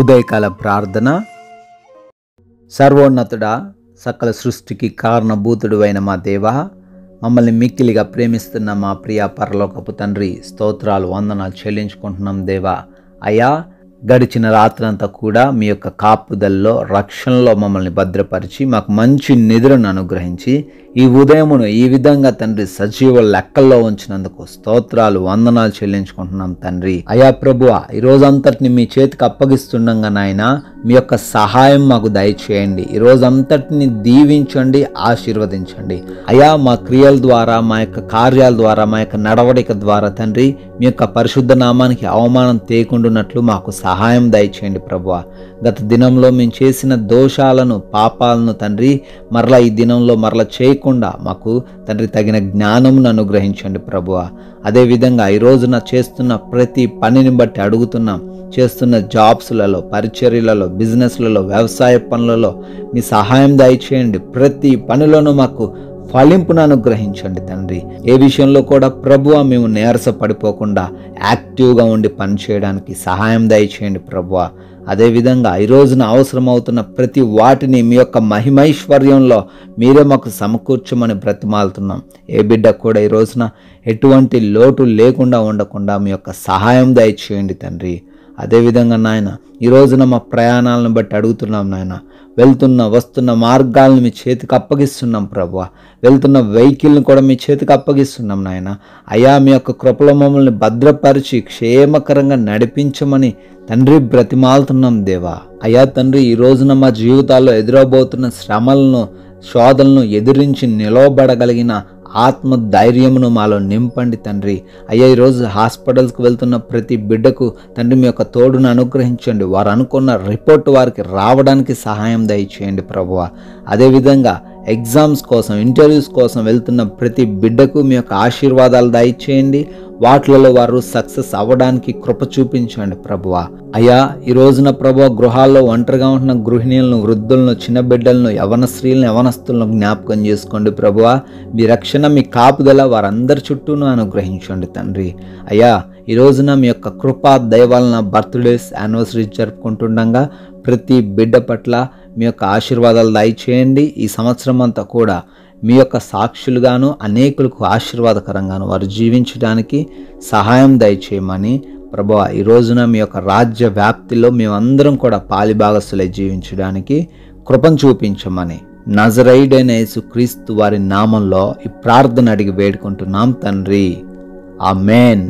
ఉదయకాల ప్రార్థన సర్వోన్నతుడా సకల సృష్టికి కారణభూతుడు అయిన మా దేవ మమ్మల్ని మిక్కిలిగా ప్రేమిస్తున్న మా ప్రియ పరలోకపు తండ్రి స్తోత్రాలు వందనాలు చెల్లించుకుంటున్నాం దేవా అయ్యా గడిచిన రాత్రంతా కూడా మీ యొక్క కాపుదల్లో రక్షణలో మమ్మల్ని భద్రపరిచి మాకు మంచి నిధులను అనుగ్రహించి ఈ ఉదయమును ఈ విధంగా తండ్రి సజీవ లెక్కల్లో ఉంచినందుకు స్తోత్రాలు వందనాలు చెల్లించుకుంటున్నాం తండ్రి అయా ప్రభు ఈ అంతటిని మీ చేతికి అప్పగిస్తుండగా నాయన మీ యొక్క సహాయం మాకు దయచేయండి ఈ అంతటిని దీవించండి ఆశీర్వదించండి అయా మా క్రియల ద్వారా మా యొక్క కార్యాల ద్వారా మా యొక్క నడవడిక ద్వారా తండ్రి మీ యొక్క పరిశుద్ధ నామానికి అవమానం తేకుండున్నట్లు మాకు సహాయం సహాయం దయచేయండి ప్రభు గత దినంలో మేము చేసిన దోషాలను పాపాలను తండ్రి మరలా ఈ దినంలో మరలా చేయకుండా మాకు తండ్రి తగిన జ్ఞానమును అనుగ్రహించండి ప్రభు అదేవిధంగా ఈ రోజున చేస్తున్న ప్రతి పనిని బట్టి అడుగుతున్నాం చేస్తున్న జాబ్స్లలో పరిచర్యలలో బిజినెస్లలో వ్యవసాయ పనులలో మీ సహాయం దయచేయండి ప్రతి పనిలోనూ మాకు ఫలింపును అనుగ్రహించండి తండ్రి ఏ విషయంలో కూడా ప్రభువ మేము నీరస పడిపోకుండా యాక్టివ్గా ఉండి పనిచేయడానికి సహాయం దయచేయండి ప్రభువ అదేవిధంగా ఈ రోజున అవసరమవుతున్న ప్రతి వాటిని మీ యొక్క మహిమైశ్వర్యంలో మీరే మాకు సమకూర్చమని బ్రతిమాలుతున్నాం ఏ బిడ్డ కూడా ఈ రోజున ఎటువంటి లోటు లేకుండా ఉండకుండా మీ యొక్క సహాయం దయచేయండి తండ్రి అదేవిధంగా నాయన ఈ రోజున మా ప్రయాణాలను బట్టి అడుగుతున్నాం నాయన వెళ్తున్న వస్తున్న మార్గాలను మీ చేతికి అప్పగిస్తున్నాం ప్రభు వెళ్తున్న వెహికల్ని కూడా మీ చేతికి అప్పగిస్తున్నాం నాయన అయా మీ యొక్క కృపల మమ్మల్ని భద్రపరిచి క్షేమకరంగా నడిపించమని తండ్రి బ్రతిమాలుతున్నాం దేవా అయా తండ్రి ఈ రోజున మా జీవితాల్లో ఎదురబోతున్న శ్రమలను శోధలను ఎదిరించి నిలవబడగలిగిన ఆత్మ ధైర్యమును మాలో నింపండి తండ్రి అయ్యా ఈరోజు హాస్పిటల్స్కి వెళ్తున్న ప్రతి బిడ్డకు తండ్రి మీ యొక్క తోడును అనుగ్రహించండి వారు అనుకున్న రిపోర్ట్ వారికి రావడానికి సహాయం దయచేయండి ప్రభువ అదేవిధంగా ఎగ్జామ్స్ కోసం ఇంటర్వ్యూస్ కోసం వెళ్తున్న ప్రతి బిడ్డకు మీ యొక్క ఆశీర్వాదాలు దయచేయండి వాటిలలో వారు సక్సెస్ అవ్వడానికి కృప చూపించండి ప్రభువ అయ్యా ఈ రోజున ప్రభు గృహాల్లో ఒంటరిగా ఉంటున్న గృహిణులను వృద్ధులను చిన్న బిడ్డలను యవన స్త్రీలను యవనస్తులను జ్ఞాపకం చేసుకోండి ప్రభువ మీ రక్షణ మీ కాపుదల వారందరి చుట్టూను అనుగ్రహించండి తండ్రి అయ్యా ఈ రోజున మీ యొక్క కృపా దయవలన బర్త్డేస్ యానివర్సరీ జరుపుకుంటుండగా ప్రతి బిడ్డ పట్ల మీ యొక్క ఆశీర్వాదాలు దయచేయండి ఈ సంవత్సరం అంతా కూడా మీ యొక్క సాక్షులుగాను అనేకులకు ఆశీర్వాదకరంగాను వారు జీవించడానికి సహాయం దయచేయమని ప్రభు ఈ రోజున మీ యొక్క రాజ్య వ్యాప్తిలో మేమందరం కూడా భాగస్సులే జీవించడానికి కృపను చూపించమని నజరైడైన క్రీస్తు వారి నామంలో ఈ ప్రార్థన అడిగి వేడుకుంటున్నాం తండ్రి ఆ మేన్